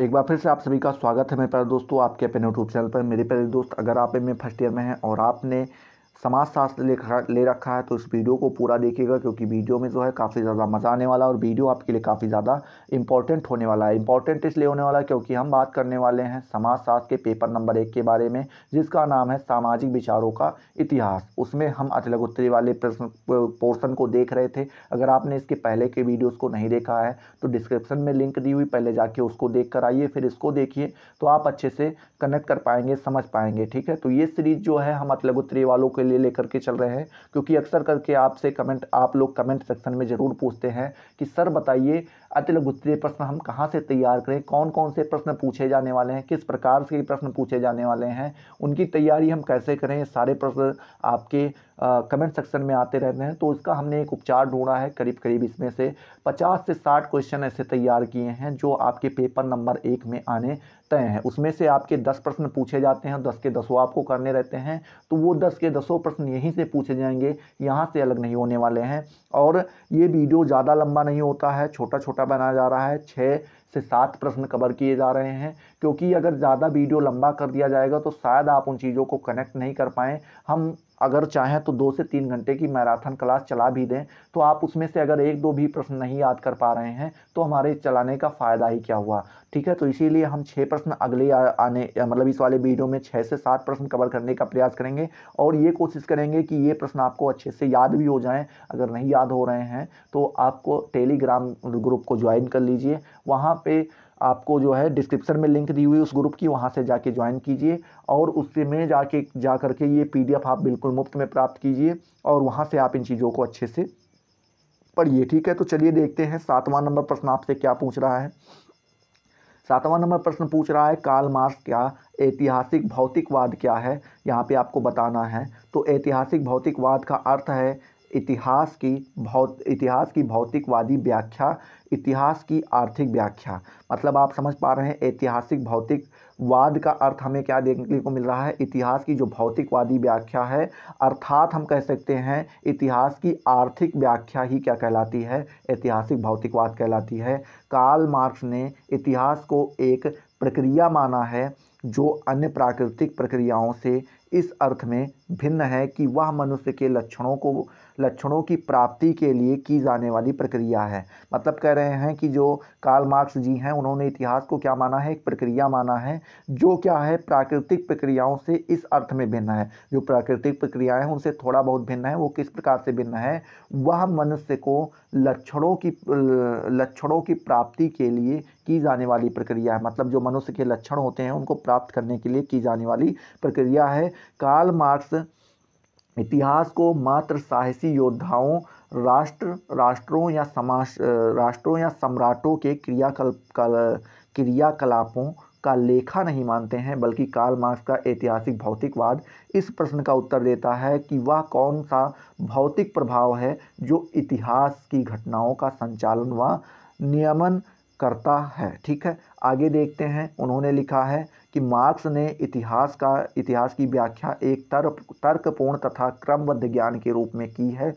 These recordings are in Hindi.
एक बार फिर से आप सभी का स्वागत है मेरे प्यारे दोस्तों आपके अपने यूट्यूब चैनल पर मेरे प्यारे दोस्त अगर आप एम फर्स्ट ईयर में हैं और आपने समाजशास्त्र ले, ले रखा है तो इस वीडियो को पूरा देखिएगा क्योंकि वीडियो में जो है काफ़ी ज़्यादा मज़ा आने वाला और वीडियो आपके लिए काफ़ी ज़्यादा इंपॉर्टेंट होने वाला है इंपॉर्टेंट इसलिए होने वाला है क्योंकि हम बात करने वाले हैं समाजशास्त्र के पेपर नंबर एक के बारे में जिसका नाम है सामाजिक विचारों का इतिहास उसमें हम उत्तरी वाले प्रश्न पोर्सन को देख रहे थे अगर आपने इसके पहले के वीडियोज़ को नहीं देखा है तो डिस्क्रिप्शन में लिंक दी हुई पहले जाके उसको देख कर आइए फिर इसको देखिए तो आप अच्छे से कनेक्ट कर पाएंगे समझ पाएंगे ठीक है तो ये सीरीज़ जो है हम उत्तरी वालों के लिए लेकर के चल रहे हैं क्योंकि अक्सर करके आपसे कमेंट आप लोग कमेंट सेक्शन में ज़रूर पूछते हैं कि सर बताइए अति लघुत्तरीय प्रश्न हम कहाँ से तैयार करें कौन कौन से प्रश्न पूछे जाने वाले हैं किस प्रकार से प्रश्न पूछे जाने वाले हैं उनकी तैयारी हम कैसे करें सारे प्रश्न आपके कमेंट सेक्शन में आते रहते हैं तो इसका हमने एक उपचार ढूंढा है करीब करीब इसमें से 50 से 60 क्वेश्चन ऐसे तैयार किए हैं जो आपके पेपर नंबर एक में आने तय हैं उसमें से आपके 10 प्रश्न पूछे जाते हैं 10 के दसों आपको करने रहते हैं तो वो 10 के दसों प्रश्न यहीं से पूछे जाएंगे यहाँ से अलग नहीं होने वाले हैं और ये वीडियो ज़्यादा लंबा नहीं होता है छोटा छोटा का बनाया जा रहा है छः से सात प्रश्न कवर किए जा रहे हैं क्योंकि अगर ज़्यादा वीडियो लंबा कर दिया जाएगा तो शायद आप उन चीज़ों को कनेक्ट नहीं कर पाएँ हम अगर चाहें तो दो से तीन घंटे की मैराथन क्लास चला भी दें तो आप उसमें से अगर एक दो भी प्रश्न नहीं याद कर पा रहे हैं तो हमारे चलाने का फ़ायदा ही क्या हुआ ठीक है तो इसीलिए हम छः प्रश्न अगले आ, आने मतलब इस वाले वीडियो में छः से सात प्रश्न कवर करने का प्रयास करेंगे और ये कोशिश करेंगे कि ये प्रश्न आपको अच्छे से याद भी हो जाएँ अगर नहीं याद हो रहे हैं तो आपको टेलीग्राम ग्रुप को ज्वाइन कर लीजिए वहाँ पे आपको जो है डिस्क्रिप्शन में लिंक दी हुई उस ग्रुप की वहाँ से जाके ज्वाइन कीजिए और उससे में जाके जा करके ये पीडीएफ आप बिल्कुल मुफ्त में प्राप्त कीजिए और वहाँ से आप इन चीज़ों को अच्छे से पढ़िए ठीक है तो चलिए देखते हैं सातवां नंबर प्रश्न आपसे क्या पूछ रहा है सातवां नंबर प्रश्न पूछ रहा है काल मार्क्स क्या ऐतिहासिक भौतिकवाद क्या है यहाँ पे आपको बताना है तो ऐतिहासिक भौतिकवाद का अर्थ है इतिहास की भौत इतिहास की भौतिकवादी व्याख्या इतिहास की आर्थिक व्याख्या मतलब आप समझ पा रहे हैं ऐतिहासिक भौतिक वाद का अर्थ हमें क्या देखने को मिल रहा है इतिहास की जो भौतिकवादी व्याख्या है अर्थात हम कह सकते हैं इतिहास की आर्थिक व्याख्या ही क्या कहलाती है ऐतिहासिक भौतिकवाद कहलाती है कार्ल मार्क्स ने इतिहास को एक प्रक्रिया माना है जो अन्य प्राकृतिक प्रक्रियाओं से इस अर्थ में भिन्न है कि वह मनुष्य के लक्षणों को लक्षणों की प्राप्ति के लिए की जाने वाली प्रक्रिया है मतलब कह रहे हैं कि जो कार्ल मार्क्स जी हैं उन्होंने इतिहास को क्या माना है एक प्रक्रिया माना है जो क्या है प्राकृतिक प्रक्रियाओं से इस अर्थ में भिन्न है जो प्राकृतिक प्रक्रियाएँ हैं उनसे थोड़ा बहुत भिन्न है वो किस प्रकार से भिन्न है वह मनुष्य को लक्षणों की लक्षणों की प्राप्ति के लिए की जाने वाली प्रक्रिया है मतलब जो मनुष्य के लक्षण होते हैं उनको प्राप्त करने के लिए की जाने वाली प्रक्रिया है कार्ल मार्क्स इतिहास को मात्र साहसी योद्धाओं राष्ट्र राष्ट्रों या समाज राष्ट्रों या सम्राटों के क्रियाकल्प कल, क्रियाकलापों का लेखा नहीं मानते हैं बल्कि कार्ल मार्क्स का ऐतिहासिक भौतिकवाद इस प्रश्न का उत्तर देता है कि वह कौन सा भौतिक प्रभाव है जो इतिहास की घटनाओं का संचालन व नियमन करता है ठीक है आगे देखते हैं उन्होंने लिखा है कि मार्क्स ने इतिहास का इतिहास की व्याख्या एक तर्क तर्कपूर्ण तथा क्रमबद्ध ज्ञान के रूप में की है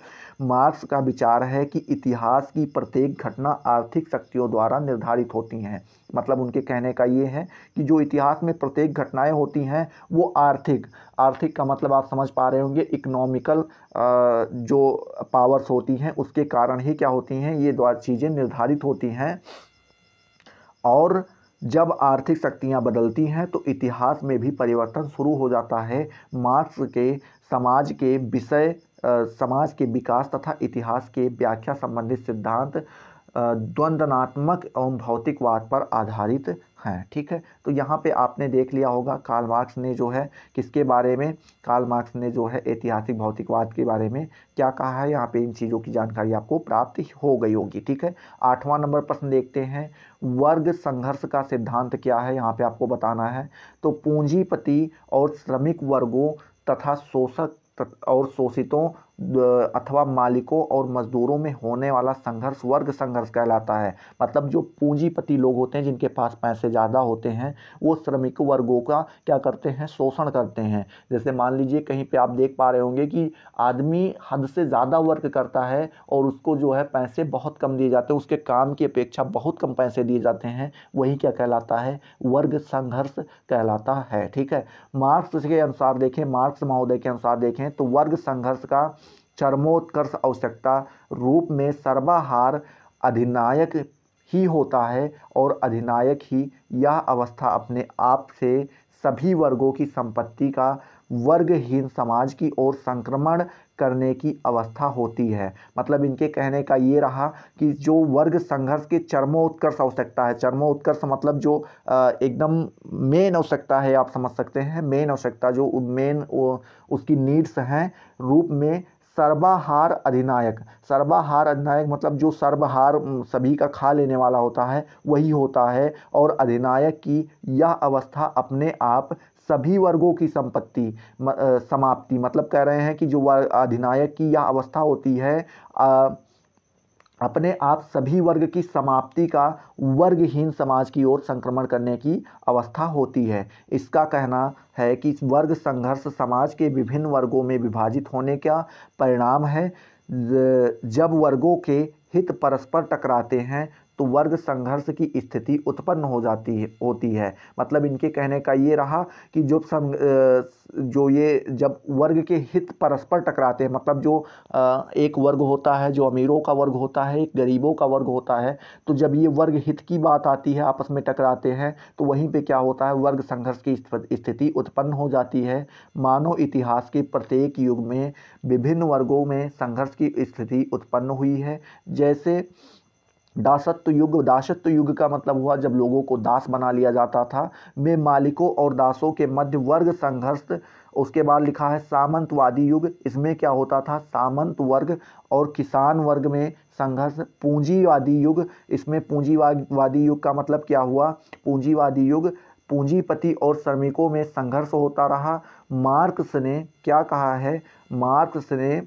मार्क्स का विचार है कि इतिहास की प्रत्येक घटना आर्थिक शक्तियों द्वारा निर्धारित होती हैं मतलब उनके कहने का ये है कि जो इतिहास में प्रत्येक घटनाएं होती हैं वो आर्थिक आर्थिक का मतलब आप समझ पा रहे होंगे इकोनॉमिकल जो पावर्स होती हैं उसके कारण ही क्या होती हैं ये चीज़ें निर्धारित होती हैं और जब आर्थिक शक्तियां बदलती हैं तो इतिहास में भी परिवर्तन शुरू हो जाता है मार्क्स के समाज के विषय समाज के विकास तथा इतिहास के व्याख्या संबंधित सिद्धांत द्वंद्वनात्मक एवं भौतिकवाद पर आधारित हैं ठीक है तो यहाँ पे आपने देख लिया होगा कार्ल मार्क्स ने जो है किसके बारे में कार्ल मार्क्स ने जो है ऐतिहासिक भौतिकवाद के बारे में क्या कहा है यहाँ पे इन चीज़ों की जानकारी आपको प्राप्त हो गई होगी ठीक है आठवां नंबर प्रश्न देखते हैं वर्ग संघर्ष का सिद्धांत क्या है यहाँ पर आपको बताना है तो पूंजीपति और श्रमिक वर्गों तथा शोषक और शोषितों अथवा मालिकों और मजदूरों में होने वाला संघर्ष वर्ग संघर्ष कहलाता है मतलब जो पूंजीपति लोग होते हैं जिनके पास पैसे ज़्यादा होते हैं वो श्रमिक वर्गों का क्या करते हैं शोषण करते हैं जैसे मान लीजिए कहीं पे आप देख पा रहे होंगे कि आदमी हद से ज़्यादा वर्क करता है और उसको जो है पैसे बहुत कम दिए जाते हैं उसके काम की अपेक्षा बहुत कम पैसे दिए जाते हैं वही क्या कहलाता है वर्ग संघर्ष कहलाता है ठीक है मार्क्स के अनुसार देखें मार्क्स महोदय के अनुसार देखें तो वर्ग संघर्ष का चरमोत्कर्ष आवश्यकता रूप में सर्वाहार अधिनायक ही होता है और अधिनायक ही यह अवस्था अपने आप से सभी वर्गों की संपत्ति का वर्गहीन समाज की ओर संक्रमण करने की अवस्था होती है मतलब इनके कहने का ये रहा कि जो वर्ग संघर्ष के चरमोत्कर्ष आवश्यकता है चरमोत्कर्ष मतलब जो एकदम मेन आवश्यकता है आप समझ सकते हैं मेन आवश्यकता जो मेन उसकी नीड्स हैं रूप में सर्वाहार अधिनायक सर्वाहार अधिनायक मतलब जो सर्वहार सभी का खा लेने वाला होता है वही होता है और अधिनायक की यह अवस्था अपने आप सभी वर्गों की संपत्ति समाप्ति मतलब कह रहे हैं कि जो अधिनायक की यह अवस्था होती है आ, अपने आप सभी वर्ग की समाप्ति का वर्गहीन समाज की ओर संक्रमण करने की अवस्था होती है इसका कहना है कि वर्ग संघर्ष समाज के विभिन्न वर्गों में विभाजित होने का परिणाम है जब वर्गों के हित परस्पर टकराते हैं तो वर्ग संघर्ष की स्थिति उत्पन्न हो जाती है होती है मतलब इनके कहने का ये रहा कि जो संग जो ये जब वर्ग के हित परस्पर टकराते हैं मतलब जो एक वर्ग होता है जो अमीरों का वर्ग होता है एक गरीबों का वर्ग होता है तो जब ये वर्ग हित की बात आती है आपस में टकराते हैं तो वहीं पर क्या होता है वर्ग संघर्ष की स्थिति उत्पन्न हो जाती है मानव इतिहास के प्रत्येक युग में विभिन्न वर्गों में संघर्ष की स्थिति उत्पन्न हुई है जैसे दासत्व युग दासत्व युग का मतलब हुआ जब लोगों को दास बना लिया जाता था में मालिकों और दासों के मध्य वर्ग संघर्ष उसके बाद लिखा है सामंतवादी युग इसमें क्या होता था सामंत वर्ग और किसान वर्ग में संघर्ष पूंजीवादी युग इसमें पूंजीवादी युग का मतलब क्या हुआ पूंजीवादी युग पूंजीपति और श्रमिकों में संघर्ष होता रहा मार्क्स ने क्या कहा है मार्क्स ने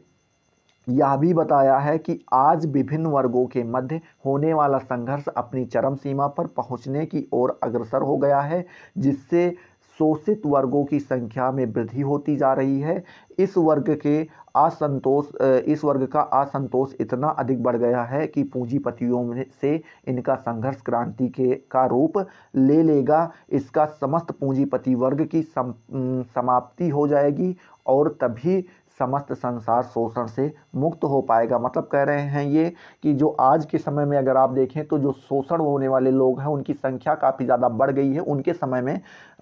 यह भी बताया है कि आज विभिन्न वर्गों के मध्य होने वाला संघर्ष अपनी चरम सीमा पर पहुंचने की ओर अग्रसर हो गया है जिससे शोषित वर्गों की संख्या में वृद्धि होती जा रही है इस वर्ग के असंतोष इस वर्ग का असंतोष इतना अधिक बढ़ गया है कि पूंजीपतियों से इनका संघर्ष क्रांति के का रूप ले लेगा इसका समस्त पूंजीपति वर्ग की सम, समाप्ति हो जाएगी और तभी समस्त संसार शोषण से मुक्त हो पाएगा मतलब कह रहे हैं ये कि जो आज के समय में अगर आप देखें तो जो शोषण होने वाले लोग हैं उनकी संख्या काफ़ी ज़्यादा बढ़ गई है उनके समय में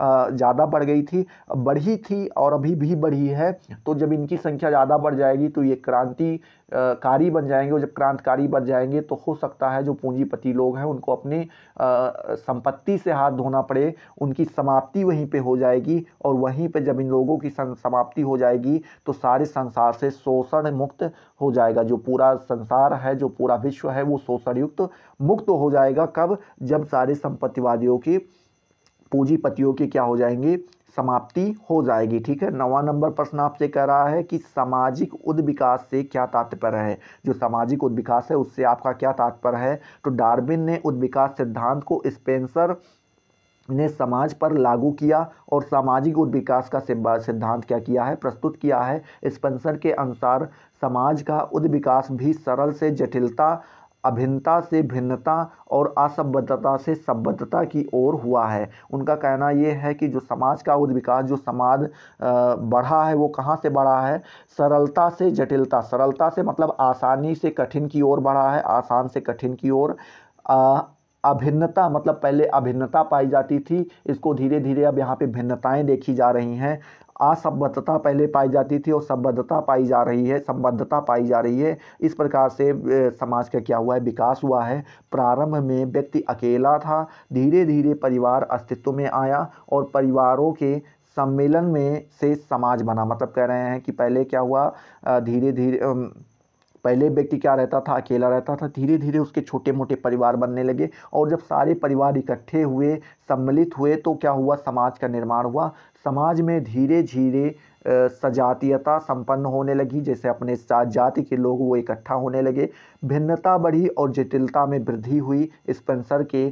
ज़्यादा बढ़ गई थी बढ़ी थी और अभी भी बढ़ी है तो जब इनकी संख्या ज़्यादा बढ़ जाएगी तो ये क्रांति कारी बन जाएंगे और जब क्रांतकारी बन जाएंगे तो हो सकता है जो पूंजीपति लोग हैं उनको अपने संपत्ति से हाथ धोना पड़े उनकी समाप्ति वहीं पे हो जाएगी और वहीं पे जब इन लोगों की समाप्ति हो जाएगी तो सारे संसार से शोषण मुक्त हो जाएगा जो पूरा संसार है जो पूरा विश्व है वो शोषण युक्त मुक्त हो जाएगा कब जब सारे संपत्तिवादियों के पूंजीपतियों के क्या हो जाएंगे समाप्ति हो जाएगी ठीक है नवा नंबर प्रश्न आपसे कह रहा है कि सामाजिक उद्विकास से क्या तात्पर्य है जो सामाजिक उद्विकास है उससे आपका क्या तात्पर्य है तो डार्विन ने उद्विकास सिद्धांत को स्पेंसर ने समाज पर लागू किया और सामाजिक उद्विकास का सिद्धांत क्या किया है प्रस्तुत किया है स्पेंसर के अनुसार समाज का उद्विकास भी सरल से जटिलता अभिन्नता से भिन्नता और असभ्यता से सभ्यता की ओर हुआ है उनका कहना ये है कि जो समाज का उद्विकास जो समाज बढ़ा है वो कहाँ से बढ़ा है सरलता से जटिलता सरलता से मतलब आसानी से कठिन की ओर बढ़ा है आसान से कठिन की ओर अभिन्नता मतलब पहले अभिन्नता पाई जाती थी इसको धीरे धीरे अब यहाँ पे भिन्नताएं देखी जा रही हैं असंबद्धता पहले पाई जाती थी और संबद्धता पाई जा रही है संबद्धता पाई जा रही है इस प्रकार से समाज का क्या हुआ है विकास हुआ है प्रारंभ में व्यक्ति अकेला था धीरे धीरे परिवार अस्तित्व में आया और परिवारों के सम्मेलन में से समाज बना मतलब कह रहे हैं कि पहले क्या हुआ धीरे धीरे पहले व्यक्ति क्या रहता था अकेला रहता था धीरे धीरे उसके छोटे मोटे परिवार बनने लगे और जब सारे परिवार इकट्ठे हुए सम्मिलित हुए तो क्या हुआ समाज का निर्माण हुआ समाज में धीरे धीरे सजातीयता संपन्न होने लगी जैसे अपने जाति के लोग वो इकट्ठा होने लगे भिन्नता बढ़ी और जटिलता में वृद्धि हुई स्पेंसर के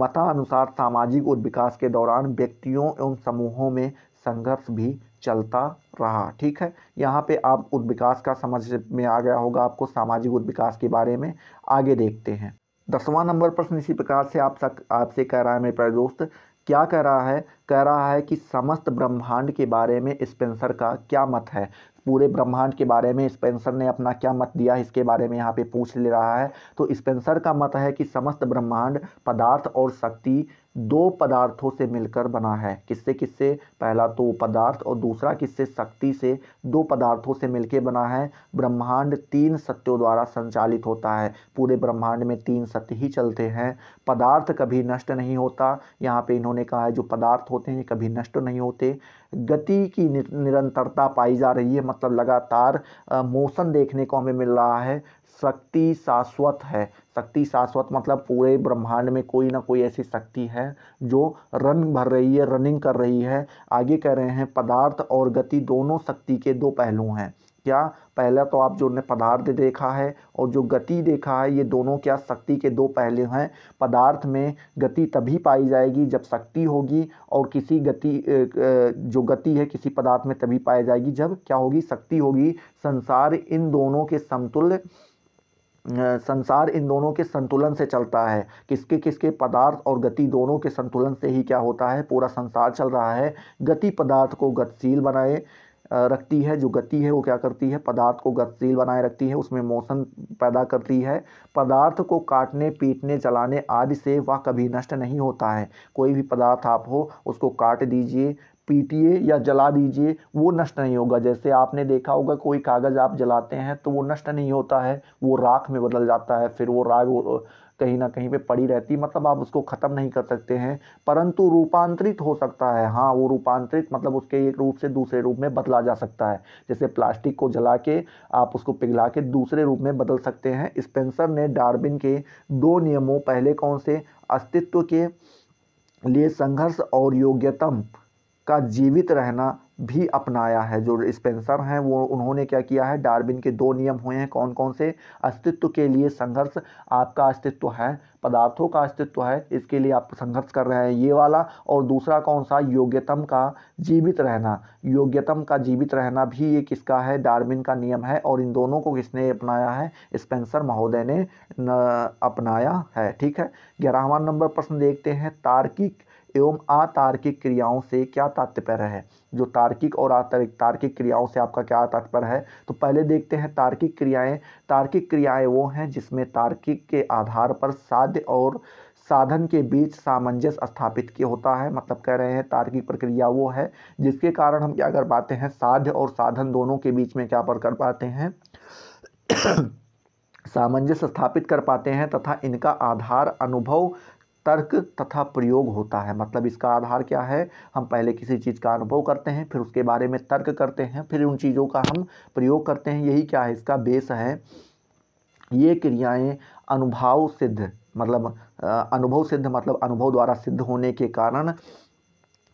मतानुसार सामाजिक और विकास के दौरान व्यक्तियों एवं समूहों में संघर्ष भी चलता रहा ठीक है यहाँ पे आप उद्विकास का समझ में आ गया होगा आपको सामाजिक उद्विकास के बारे में आगे देखते हैं दसवां नंबर प्रश्न इसी प्रकार से आप सक आपसे कह रहा है मेरे प्यारे दोस्त क्या कह रहा है कह रहा है कि समस्त ब्रह्मांड के बारे में स्पेंसर का क्या मत है पूरे ब्रह्मांड के बारे में स्पेंसर ने अपना क्या मत दिया इसके बारे में यहाँ पे पूछ ले रहा है तो स्पेंसर का मत है कि समस्त ब्रह्मांड पदार्थ और शक्ति दो पदार्थों से मिलकर बना है किससे किससे पहला तो पदार्थ और दूसरा किससे शक्ति से दो पदार्थों से मिलकर बना है ब्रह्मांड तीन सत्यों द्वारा संचालित होता है पूरे ब्रह्मांड में तीन सत्य ही चलते हैं पदार्थ कभी नष्ट नहीं होता यहाँ पे इन्होंने कहा है जो पदार्थ होते हैं ये कभी नष्ट नहीं होते गति की निरंतरता पाई जा रही है मतलब लगातार मोशन देखने को हमें मिल रहा है शक्ति शाश्वत है शक्ति शाश्वत मतलब पूरे ब्रह्मांड में कोई ना कोई ऐसी शक्ति है जो रन भर रही है रनिंग कर रही है आगे कह रहे हैं पदार्थ और गति दोनों शक्ति के दो पहलू हैं क्या पहला तो आप जो ने पदार्थ देखा है और जो गति देखा है ये दोनों क्या शक्ति के दो पहले हैं पदार्थ में गति तभी पाई जाएगी जब शक्ति होगी और किसी गति जो गति है किसी पदार्थ में तभी पाई जाएगी जब क्या होगी शक्ति होगी संसार इन दोनों के समतुल्य संसार इन दोनों के संतुलन से चलता है किसके किसके पदार्थ और गति दोनों के संतुलन से ही क्या होता है पूरा संसार चल रहा है गति पदार्थ को गतिशील बनाए रखती है जो गति है वो क्या करती है पदार्थ को गतिशील बनाए रखती है उसमें मोशन पैदा करती है पदार्थ को काटने पीटने चलाने आदि से वह कभी नष्ट नहीं होता है कोई भी पदार्थ आप हो उसको काट दीजिए पीटिए या जला दीजिए वो नष्ट नहीं होगा जैसे आपने देखा होगा कोई कागज़ आप जलाते हैं तो वो नष्ट नहीं होता है वो राख में बदल जाता है फिर वो राख कहीं ना कहीं पे पड़ी रहती मतलब आप उसको ख़त्म नहीं कर सकते हैं परंतु रूपांतरित हो सकता है हाँ वो रूपांतरित मतलब उसके एक रूप से दूसरे रूप में बदला जा सकता है जैसे प्लास्टिक को जला के आप उसको पिघला के दूसरे रूप में बदल सकते हैं स्पेंसर ने डार्बिन के दो नियमों पहले कौन से अस्तित्व के लिए संघर्ष और योग्यतम का जीवित रहना भी अपनाया है जो स्पेंसर हैं वो उन्होंने क्या किया है डार्विन के दो नियम हुए हैं कौन कौन से अस्तित्व के लिए संघर्ष आपका अस्तित्व है पदार्थों का अस्तित्व है इसके लिए आप संघर्ष कर रहे हैं ये वाला और दूसरा कौन सा योग्यतम का जीवित रहना योग्यतम का जीवित रहना भी ये किसका है डार्विन का नियम है और इन दोनों को किसने अपनाया है स्पेंसर महोदय ने अपनाया है ठीक है ग्यारहवा नंबर प्रश्न देखते हैं तार्किक एवं अतार्किक क्रियाओं से क्या तात्पर्य है जो तार्किक और तार्किक क्रियाओं से आपका क्या तात्पर्य है तो पहले देखते हैं तार्किक क्रियाएं तार्किक क्रियाएं वो हैं जिसमें तार्किक के आधार पर साध्य और साधन के बीच सामंजस्य स्थापित किया होता है मतलब कह रहे हैं तार्किक प्रक्रिया वो है जिसके कारण हम क्या कर पाते हैं साध्य और साधन दोनों के बीच में क्या पर कर पाते हैं सामंजस्य स्थापित कर पाते हैं तथा इनका आधार अनुभव तर्क तथा प्रयोग होता है मतलब इसका आधार क्या है हम पहले किसी चीज़ का अनुभव करते हैं फिर उसके बारे में तर्क करते हैं फिर उन चीज़ों का हम प्रयोग करते हैं यही क्या है इसका बेस है ये क्रियाएं अनुभव सिद्ध मतलब अनुभव सिद्ध मतलब अनुभव द्वारा सिद्ध होने के कारण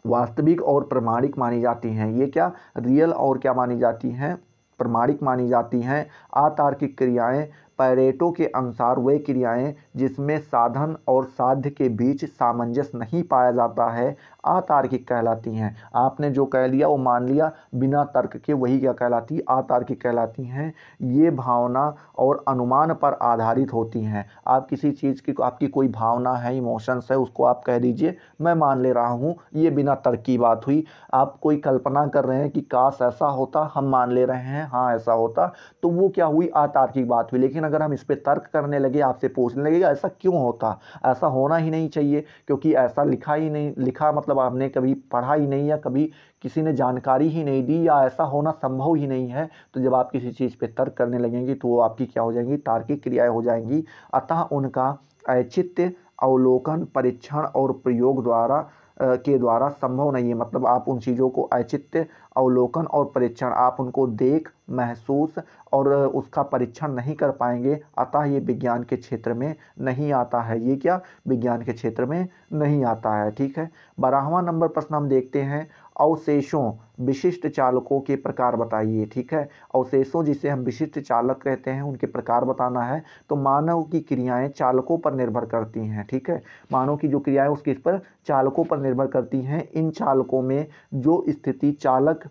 वास्तविक और प्रमाणिक मानी जाती हैं ये क्या रियल और क्या मानी जाती हैं प्रमाणिक मानी जाती हैं आतार्किक क्रियाएं पैरेटो के अनुसार वे क्रियाएं जिसमें साधन और साध्य के बीच सामंजस्य नहीं पाया जाता है आतार्किक कहलाती हैं आपने जो कह लिया वो मान लिया बिना तर्क के वही क्या कहलाती आतार्किक कहलाती हैं ये भावना और अनुमान पर आधारित होती हैं आप किसी चीज़ की आपकी कोई भावना है इमोशंस है उसको आप कह दीजिए मैं मान ले रहा हूँ ये बिना तर्क की बात हुई आप कोई कल्पना कर रहे हैं कि काश ऐसा होता हम मान ले रहे हैं हाँ ऐसा होता तो वो क्या हुई आतार्किक बात हुई लेकिन अगर हम इस पर तर्क करने लगे आपसे पूछने लगे ऐसा क्यों होता ऐसा होना ही नहीं चाहिए क्योंकि ऐसा लिखा ही नहीं लिखा मतलब आपने कभी पढ़ा ही नहीं या कभी किसी ने जानकारी ही नहीं दी या ऐसा होना संभव ही नहीं है तो जब आप किसी चीज़ पर तर्क करने लगेंगे तो वो आपकी क्या हो जाएंगी तार्किक क्रियाएँ हो जाएंगी अतः उनका औचित्य अवलोकन परीक्षण और प्रयोग द्वारा के द्वारा संभव नहीं है मतलब आप उन चीज़ों को औचित्य अवलोकन और परीक्षण आप उनको देख महसूस और उसका परीक्षण नहीं कर पाएंगे अतः ये विज्ञान के क्षेत्र में नहीं आता है ये क्या विज्ञान के क्षेत्र में नहीं आता है ठीक है बारहवा नंबर प्रश्न हम देखते हैं अवशेषों विशिष्ट चालकों के प्रकार बताइए ठीक है अवशेषों जिसे हम विशिष्ट चालक कहते हैं उनके प्रकार बताना है तो मानव की क्रियाएं चालकों पर निर्भर करती हैं ठीक है मानव की जो क्रियाएं उसके इस पर चालकों पर निर्भर करती हैं इन चालकों में जो स्थिति चालक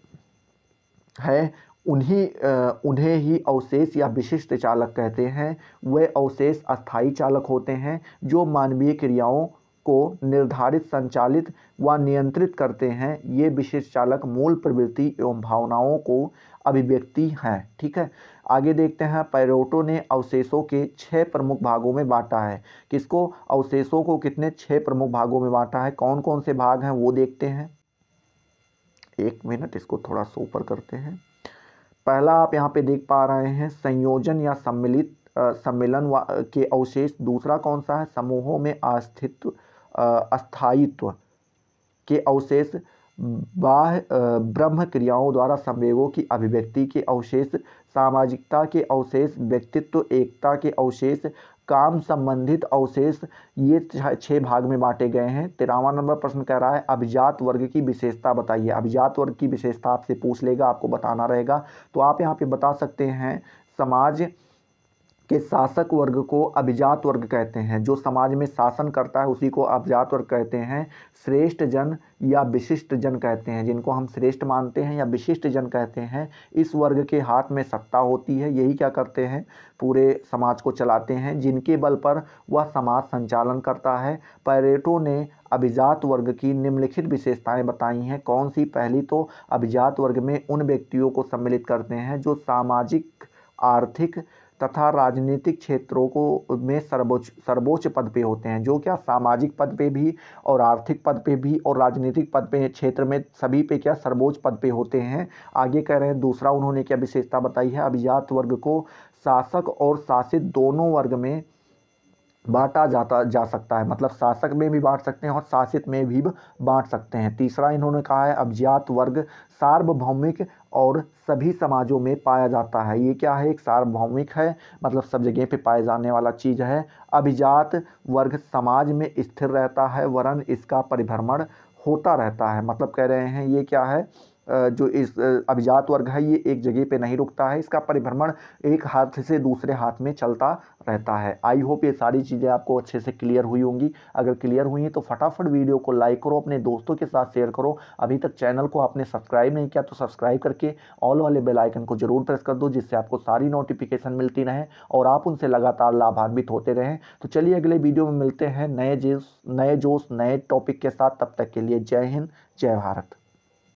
है उन्हीं उन्हें ही अवशेष या विशिष्ट चालक कहते हैं वे अवशेष अस्थाई चालक होते हैं जो मानवीय क्रियाओं को निर्धारित संचालित व नियंत्रित करते हैं ये विशेष चालक मूल प्रवृत्ति एवं भावनाओं को अभिव्यक्ति हैं ठीक है आगे देखते हैं पैरोटो ने अवशेषों के छः प्रमुख भागों में बांटा है किसको अवशेषों को कितने छः प्रमुख भागों में बांटा है कौन कौन से भाग हैं वो देखते हैं एक मिनट इसको थोड़ा सा ऊपर करते हैं पहला आप यहाँ पे देख पा रहे हैं संयोजन या सम्मिलित सम्मेलन के अवशेष दूसरा कौन सा है समूहों में अस्तित्व अस्थायित्व के अवशेष बाह ब्रह्म क्रियाओं द्वारा संवेगों की अभिव्यक्ति के अवशेष सामाजिकता के अवशेष व्यक्तित्व एकता के अवशेष काम संबंधित अवशेष ये छः भाग में बांटे गए हैं तेरहवा नंबर प्रश्न कह रहा है अभिजात वर्ग की विशेषता बताइए अभिजात वर्ग की विशेषता आपसे पूछ लेगा आपको बताना रहेगा तो आप यहाँ पे बता सकते हैं समाज के शासक वर्ग को अभिजात वर्ग कहते हैं जो समाज में शासन करता है उसी को अभिजात वर्ग कहते हैं श्रेष्ठ जन या विशिष्ट जन कहते हैं जिनको हम श्रेष्ठ मानते हैं या विशिष्ट जन कहते हैं इस वर्ग के हाथ में सत्ता होती है यही क्या करते हैं पूरे समाज को चलाते हैं जिनके बल पर वह समाज संचालन करता है पैरेटो ने अभिजात वर्ग की निम्नलिखित विशेषताएं बताई हैं कौन सी पहली तो अभिजात वर्ग में उन व्यक्तियों को सम्मिलित करते हैं जो सामाजिक आर्थिक तथा राजनीतिक क्षेत्रों को में सर्वोच्च सर्वोच्च पद पे होते हैं जो क्या सामाजिक पद पे भी और आर्थिक पद पे भी और राजनीतिक पद पे क्षेत्र में सभी पे क्या सर्वोच्च पद पे होते हैं आगे कह रहे हैं दूसरा उन्होंने क्या विशेषता बताई है अभिजात वर्ग को शासक और शासित दोनों वर्ग में बांटा जाता जा सकता है मतलब शासक में भी बांट सकते हैं और शासित में भी बांट सकते हैं तीसरा इन्होंने कहा है अभिजात वर्ग सार्वभौमिक और सभी समाजों में पाया जाता है ये क्या है एक सार्वभौमिक है मतलब सब जगह पे पाए जाने वाला चीज़ है अभिजात वर्ग समाज में स्थिर रहता है वरन इसका परिभ्रमण होता रहता है मतलब कह रहे हैं ये क्या है जो इस अभिजात वर्ग है ये एक जगह पे नहीं रुकता है इसका परिभ्रमण एक हाथ से दूसरे हाथ में चलता रहता है आई होप ये सारी चीज़ें आपको अच्छे से क्लियर हुई होंगी अगर क्लियर हुई हैं तो फटाफट वीडियो को लाइक करो अपने दोस्तों के साथ शेयर करो अभी तक चैनल को आपने सब्सक्राइब नहीं किया तो सब्सक्राइब करके ऑल वाले बेलाइकन को जरूर प्रेस कर दो जिससे आपको सारी नोटिफिकेशन मिलती रहे और आप उनसे लगातार लाभान्वित होते रहें तो चलिए अगले वीडियो में मिलते हैं नए जोश नए जोश नए टॉपिक के साथ तब तक के लिए जय हिंद जय भारत